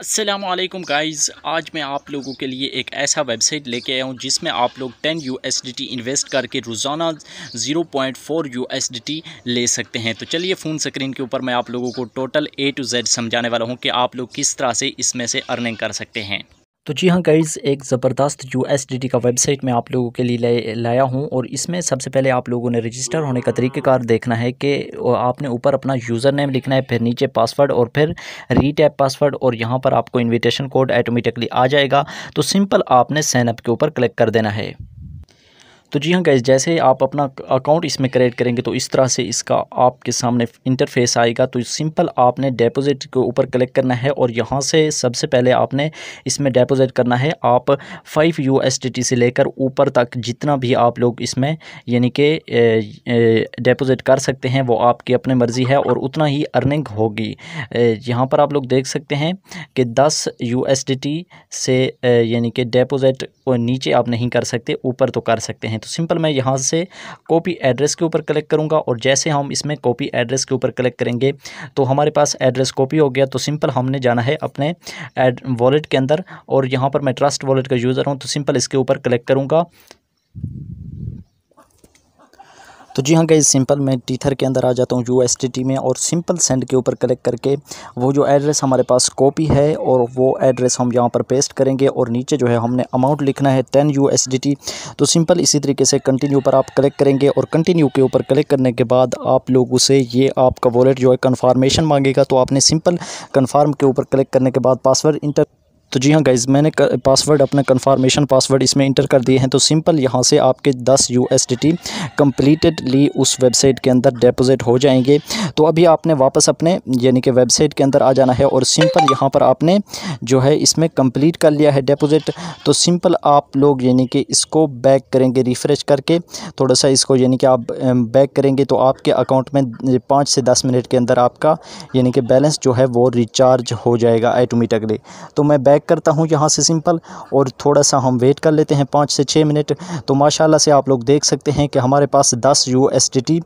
Aslam guys आज मैं आप लोगों के लिए एक ऐसा वेबसाइट लेके आया हूँ जिसमें आप लोग 10 टी इन्वेस्ट करके रोज़ाना 0.4 टी ले सकते हैं तो चलिए फ़ोन स्क्रीन के ऊपर मैं आप लोगों को टोटल ए टू जेड समझाने वाला हूँ कि आप लोग किस तरह से इसमें से अर्निंग कर सकते हैं तो जी हाँ गाइज़ एक ज़बरदस्त यू का वेबसाइट मैं आप लोगों के लिए लाया हूँ और इसमें सबसे पहले आप लोगों ने रजिस्टर होने का तरीक़ेकार देखना है कि आपने ऊपर अपना यूज़र नेम लिखना है फिर नीचे पासवर्ड और फिर रीटैप पासवर्ड और यहाँ पर आपको इन्विटेशन कोड ऐटोमेटिकली आ जाएगा तो सिंपल आपने साइनअप के ऊपर क्लिक कर देना है तो जी हाँ गैस जैसे आप अपना अकाउंट इसमें क्रिएट करेंगे तो इस तरह से इसका आपके सामने इंटरफेस आएगा तो सिंपल आपने डेपोज़िट के ऊपर क्लिक करना है और यहाँ से सबसे पहले आपने इसमें डेपोज़िट करना है आप फाइव यू से लेकर ऊपर तक जितना भी आप लोग इसमें यानी कि डेपोज़िट कर सकते हैं वो आपकी अपनी मर्ज़ी है और उतना ही अर्निंग होगी यहाँ पर आप लोग देख सकते हैं कि दस यू से यानी कि डेपोज़िट नीचे आप नहीं कर सकते ऊपर तो कर सकते हैं हैं तो सिंपल मैं यहाँ से कॉपी एड्रेस के ऊपर क्लिक करूँगा और जैसे हम इसमें कॉपी एड्रेस के ऊपर क्लिक करेंगे तो हमारे पास एड्रेस कॉपी हो गया तो सिंपल हमने जाना है अपने वॉलेट के अंदर और यहाँ पर मैं ट्रस्ट वॉलेट का यूज़र हूँ तो सिंपल इसके ऊपर क्लिक करूँगा तो जी हाँ गई सिंपल मैं टीथर के अंदर आ जाता हूँ यू में और सिंपल सेंड के ऊपर क्लिक करके वो जो एड्रेस हमारे पास कॉपी है और वो एड्रेस हम यहाँ पर पेस्ट करेंगे और नीचे जो है हमने अमाउंट लिखना है टेन यू तो सिंपल इसी तरीके से कंटिन्यू पर आप क्लिक करेंगे और कंटिन्यू के ऊपर क्लिक करने के बाद आप लोगों से ये आपका वॉलेट जो है कन्फर्मेशन मांगेगा तो आपने सिंपल कन्फर्म के ऊपर क्लिक करने के बाद पासवर्ड इंटर तो जी हाँ गाइज़ मैंने पासवर्ड अपना कन्फर्मेशन पासवर्ड इसमें इंटर कर दिए हैं तो सिंपल यहाँ से आपके 10 यू एस कम्प्लीटली उस वेबसाइट के अंदर डिपॉजिट हो जाएंगे तो अभी आपने वापस अपने यानी कि वेबसाइट के अंदर आ जाना है और सिंपल यहाँ पर आपने जो है इसमें कंप्लीट कर लिया है डिपॉजिट तो सिंपल आप लोग यानी कि इसको बैक करेंगे रिफ़्रेश करके थोड़ा सा इसको यानी कि आप बैक करेंगे तो आपके अकाउंट में पाँच से दस मिनट के अंदर आपका यानी कि बैलेंस जो है वो रिचार्ज हो जाएगा एटोमेटिकली तो मैं बैक पैक करता हूँ यहाँ से सिंपल और थोड़ा सा हम वेट कर लेते हैं पाँच से छः मिनट तो माशाल्लाह से आप लोग देख सकते हैं कि हमारे पास दस यू एस डी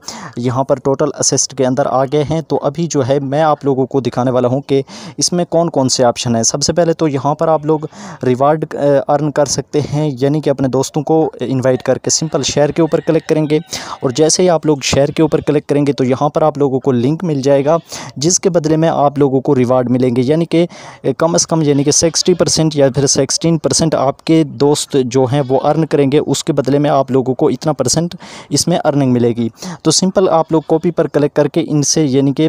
यहाँ पर टोटल असिस्ट के अंदर आ गए हैं तो अभी जो है मैं आप लोगों को दिखाने वाला हूँ कि इसमें कौन कौन से ऑप्शन हैं सबसे पहले तो यहाँ पर आप लोग रिवार्ड अर्न कर सकते हैं यानी कि अपने दोस्तों को इन्वाइट करके सिंपल शेयर के ऊपर क्लिक करेंगे और जैसे ही आप लोग शेयर के ऊपर क्लिक करेंगे तो यहाँ पर आप लोगों को लिंक मिल जाएगा जिसके बदले में आप लोगों को रिवार्ड मिलेंगे यानी कि कम अज़ कम यानी कि सिक्स सिक्सटी परसेंट या फिर सिक्सटीन परसेंट आपके दोस्त जो हैं वो अर्न करेंगे उसके बदले में आप लोगों को इतना परसेंट इसमें अर्निंग मिलेगी तो सिंपल आप लोग कॉपी पर कलेक्ट करके इनसे यानी कि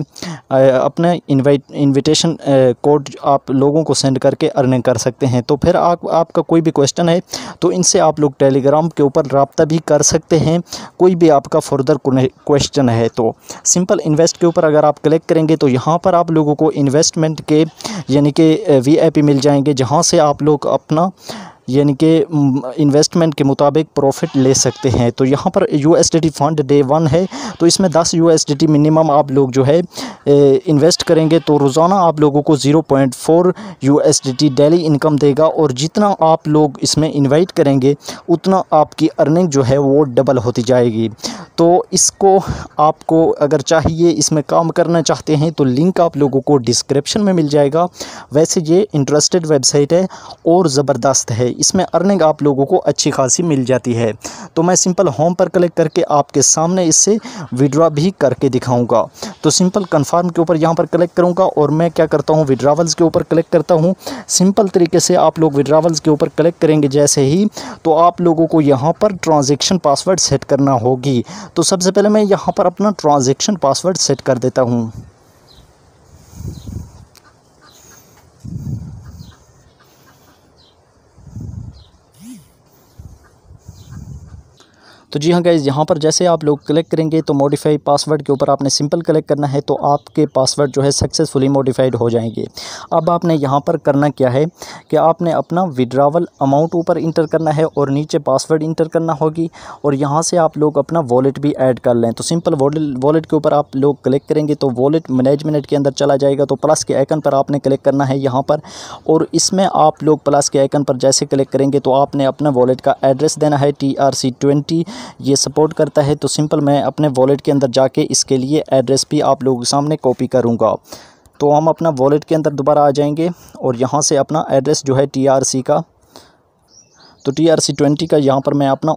अपना इन्विटेशन कोड आप लोगों को सेंड करके अर्निंग कर सकते हैं तो फिर आप आपका कोई भी क्वेश्चन है तो इनसे आप लोग टेलीग्राम के ऊपर रबता भी कर सकते हैं कोई भी आपका फर्दर क्वेश्चन है तो सिंपल इन्वेस्ट के ऊपर अगर आप कलेक्ट करेंगे तो यहाँ पर आप लोगों को इन्वेस्टमेंट के यानी कि वी मिल जाएंगे होंगे जहाँ से आप लोग अपना यानी कि इन्वेस्टमेंट के मुताबिक प्रॉफिट ले सकते हैं तो यहाँ पर यू फंड डे वन है तो इसमें दस यू मिनिमम आप लोग जो है इन्वेस्ट करेंगे तो रोज़ाना आप लोगों को zero point four U daily income देगा और जितना आप लोग इसमें इन्वाइट करेंगे उतना आपकी अर्निंग जो है वो डबल होती जाएगी तो इसको आपको अगर चाहिए इसमें काम करना चाहते हैं तो लिंक आप लोगों को डिस्क्रिप्शन में मिल जाएगा वैसे ये इंटरेस्टेड वेबसाइट है और ज़बरदस्त है इसमें अर्निंग आप लोगों को अच्छी खासी मिल जाती है तो मैं सिंपल होम पर क्लिक करके आपके सामने इससे विड्रा भी करके दिखाऊंगा तो सिंपल कन्फर्म के ऊपर यहाँ पर क्लिक करूँगा और मैं क्या करता हूँ विड्रावल्स के ऊपर क्लिक करता हूँ सिंपल तरीके से आप लोग विड्रावल्स के ऊपर क्लिक करेंगे जैसे ही तो आप लोगों को यहाँ पर ट्रांजेक्शन पासवर्ड सेट करना होगी तो सबसे पहले मैं यहाँ पर अपना ट्रांजेक्शन पासवर्ड सेट कर देता हूँ तो जी हाँ गाइज़ यहाँ पर जैसे आप लोग क्लिक करेंगे तो मॉडिफाई पासवर्ड के ऊपर आपने सिंपल क्लिक करना है तो आपके पासवर्ड जो है सक्सेसफुली मॉडिफाइड हो जाएंगे अब आपने यहाँ पर करना क्या है कि आपने अपना विड्रावल अमाउंट ऊपर इंटर करना है और नीचे पासवर्ड इंटर करना होगी और यहाँ से आप लोग अपना वॉलेट भी ऐड कर लें तो सिंपल वॉलेट के ऊपर आप लोग क्लिक करेंगे तो वॉलेट मैनेजमेंट के अंदर चला जाएगा तो प्लस के आइकन पर आपने क्लिक करना है यहाँ पर और इसमें आप लोग प्लस के आइकन पर जैसे क्लिक करेंगे तो आपने अपना वॉलेट का एड्रेस देना है टी आर सी ट्वेंटी ये सपोर्ट करता है तो सिंपल मैं अपने वॉलेट के अंदर जाके इसके लिए एड्रेस भी आप लोगों के सामने कॉपी करूँगा तो हम अपना वॉलेट के अंदर दोबारा आ जाएंगे और यहाँ से अपना एड्रेस जो है टी का तो टी आर सी ट्वेंटी का यहाँ पर मैं अपना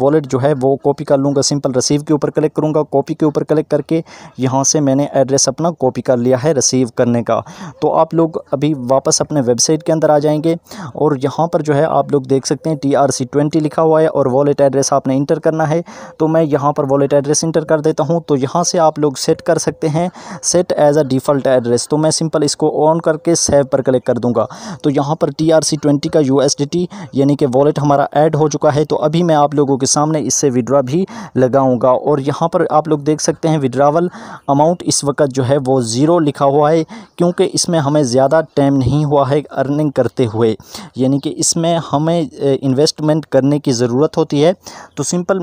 वॉलेट जो है वो कॉपी कर लूँगा सिंपल रिसीव के ऊपर क्लिक करूँगा कॉपी के ऊपर क्लिक करके यहाँ से मैंने एड्रेस अपना कॉपी कर लिया है रिसीव करने का तो आप लोग अभी वापस अपने वेबसाइट के अंदर आ जाएंगे और यहाँ पर जो है आप लोग देख सकते हैं टी आर सी ट्वेंटी लिखा हुआ है और वॉलेट एड्रेस आपने इंटर करना है तो मैं यहाँ पर वॉलेट एड्रेस इंटर कर देता हूँ तो यहाँ से आप लोग सेट कर सकते हैं set as a default address तो मैं सिंपल इसको ऑन करके सेव पर क्लिक कर दूँगा तो यहाँ पर टी आर सी ट्वेंटी का यू एस डी टी यानी कि वॉलेट वॉलेट हमारा ऐड हो चुका है तो अभी मैं आप लोगों के सामने इससे विड्रा भी लगाऊंगा और यहाँ पर आप लोग देख सकते हैं विड्रावल अमाउंट इस वक्त जो है वो ज़ीरो लिखा हुआ है क्योंकि इसमें हमें ज़्यादा टाइम नहीं हुआ है अर्निंग करते हुए यानी कि इसमें हमें इन्वेस्टमेंट करने की ज़रूरत होती है तो सिंपल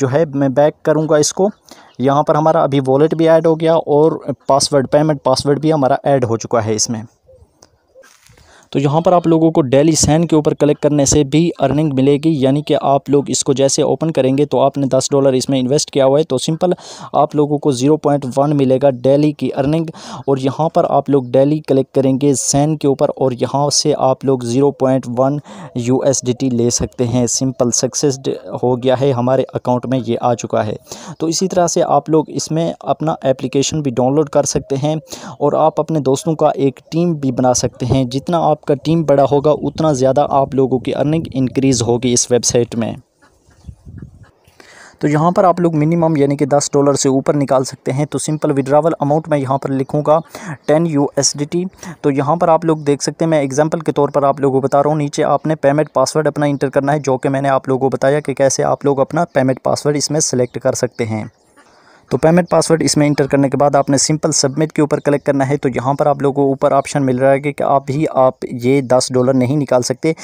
जो है मैं बैक करूँगा इसको यहाँ पर हमारा अभी वॉलेट भी ऐड हो गया और पासवर्ड पेमेंट पासवर्ड भी हमारा ऐड हो चुका है इसमें तो यहाँ पर आप लोगों को डेली सैन के ऊपर कलेक्ट करने से भी अर्निंग मिलेगी यानी कि आप लोग इसको जैसे ओपन करेंगे तो आपने दस डॉलर इसमें इन्वेस्ट किया हुआ है तो सिंपल आप लोगों को ज़ीरो पॉइंट वन मिलेगा डेली की अर्निंग और यहाँ पर आप लोग डेली कलेक्ट करेंगे सैन के ऊपर और यहाँ से आप लोग ज़ीरो पॉइंट वन यू ले सकते हैं सिंपल सक्सेस हो गया है हमारे अकाउंट में ये आ चुका है तो इसी तरह से आप लोग इसमें अपना एप्लीकेशन भी डाउनलोड कर सकते हैं और आप अपने दोस्तों का एक टीम भी बना सकते हैं जितना आप आपका टीम बड़ा होगा उतना ज़्यादा आप लोगों की अर्निंग इंक्रीज़ होगी इस वेबसाइट में तो यहाँ पर आप लोग मिनिमम यानी कि दस डॉलर से ऊपर निकाल सकते हैं तो सिंपल विड्रावल अमाउंट मैं यहाँ पर लिखूँगा टेन यू तो यहाँ पर आप लोग देख सकते हैं मैं एग्जांपल के तौर पर आप लोगों को बता रहा हूँ नीचे आपने पेमेंट पासवर्ड अपना इंटर करना है जो कि मैंने आप लोगों को बताया कि कैसे आप लोग अपना पेमेंट पासवर्ड इसमें सेलेक्ट कर सकते हैं तो पेमेंट पासवर्ड इसमें इंटर करने के बाद आपने सिंपल सबमिट के ऊपर कलेक्ट करना है तो यहाँ पर आप लोगों को ऊपर ऑप्शन मिल रहा है कि आप भी आप ये दस डॉलर नहीं निकाल सकते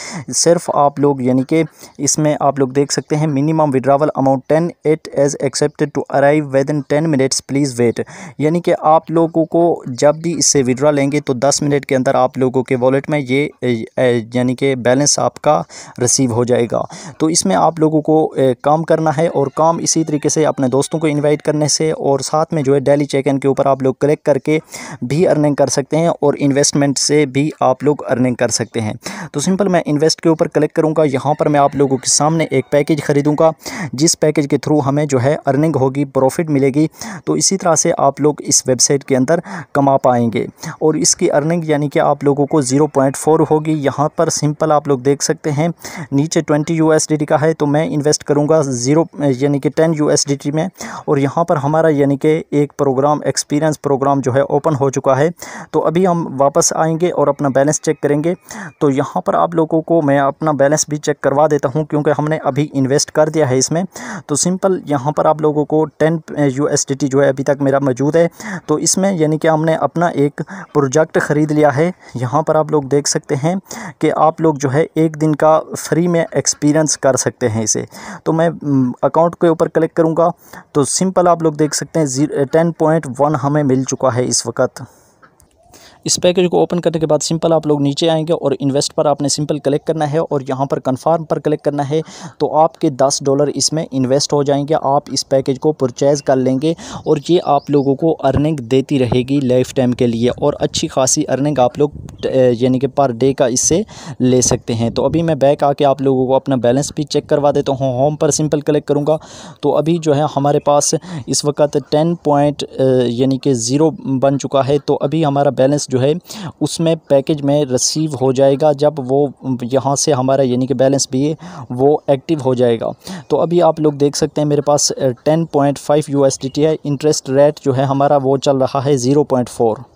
सिर्फ आप लोग यानी कि इसमें आप लोग देख सकते हैं minimum withdrawal amount ten it as expected to arrive within ten minutes please wait यानी कि आप लोगों को जब भी इससे विड्रा लेंगे तो दस मिनट के अंदर आप लोगों के वॉलेट में ये यानी कि बैलेंस आपका रिसीव हो जाएगा तो इसमें आप लोगों को काम करना है और काम इसी तरीके से अपने दोस्तों को इन्वाइट करने से और साथ में जो है डेली चेक इन के ऊपर आप लोग क्लिक करके भी अर्निंग कर सकते हैं और इन्वेस्टमेंट से भी आप लोग अर्निंग कर सकते हैं तो सिंपल मैं इन्वेस्ट के ऊपर क्लिक करूँगा यहाँ पर मैं आप लोगों के सामने एक पैकेज ख़रीदूँगा जिस पैकेज के थ्रू हमें जो है अर्निंग होगी प्रॉफिट मिलेगी तो इसी तरह से आप लोग इस वेबसाइट के अंदर कमा पाएंगे और इसकी अर्निंग यानी कि आप लोगों को ज़ीरो पॉइंट फोर होगी यहाँ पर सिंपल आप लोग देख सकते हैं नीचे ट्वेंटी यू का है तो मैं इन्वेस्ट करूँगा ज़ीरो यानी कि टेन यू में और यहाँ पर हमारा यानी कि एक प्रोग्राम एक्सपीरियंस प्रोग्राम जो है ओपन हो चुका है तो अभी हम वापस आएंगे और अपना बैलेंस चेक करेंगे तो यहाँ पर आप लोगों को मैं अपना बैलेंस भी चेक करवा देता हूँ क्योंकि हमने अभी इन्वेस्ट कर दिया है इसमें तो सिंपल यहाँ पर आप लोगों को टेन यू जो है अभी तक मेरा मौजूद है तो इसमें यानी कि हमने अपना एक प्रोजेक्ट ख़रीद लिया है यहाँ पर आप लोग देख सकते हैं कि आप लोग जो है एक दिन का फ्री में एक्सपीरियंस कर सकते हैं इसे तो मैं अकाउंट के ऊपर क्लिक करूँगा तो सिंपल आप लोग लोग देख सकते हैं टेन पॉइंट वन हमें मिल चुका है इस वक्त इस पैकेज को ओपन करने के बाद सिंपल आप लोग नीचे आएंगे और इन्वेस्ट पर आपने सिंपल क्लिक करना है और यहाँ पर कन्फर्म पर क्लिक करना है तो आपके दस डॉलर इसमें इन्वेस्ट हो जाएंगे आप इस पैकेज को परचेज़ कर लेंगे और ये आप लोगों को अर्निंग देती रहेगी लाइफ टाइम के लिए और अच्छी खासी अर्निंग आप लोग यानी कि पर डे का इससे ले सकते हैं तो अभी मैं बैक आके आप लोगों को अपना बैलेंस भी चेक करवा देता हूँ होम पर सिंपल क्लिक करूँगा तो अभी जो है हमारे पास इस वक्त टेन पॉइंट यानी कि ज़ीरो बन चुका है तो अभी हमारा बैलेंस जो है उसमें पैकेज में रिसीव हो जाएगा जब वो यहाँ से हमारा यानी कि बैलेंस भी है वो एक्टिव हो जाएगा तो अभी आप लोग देख सकते हैं मेरे पास टेन पॉइंट फाइव यू है इंटरेस्ट रेट जो है हमारा वो चल रहा है ज़ीरो पॉइंट फोर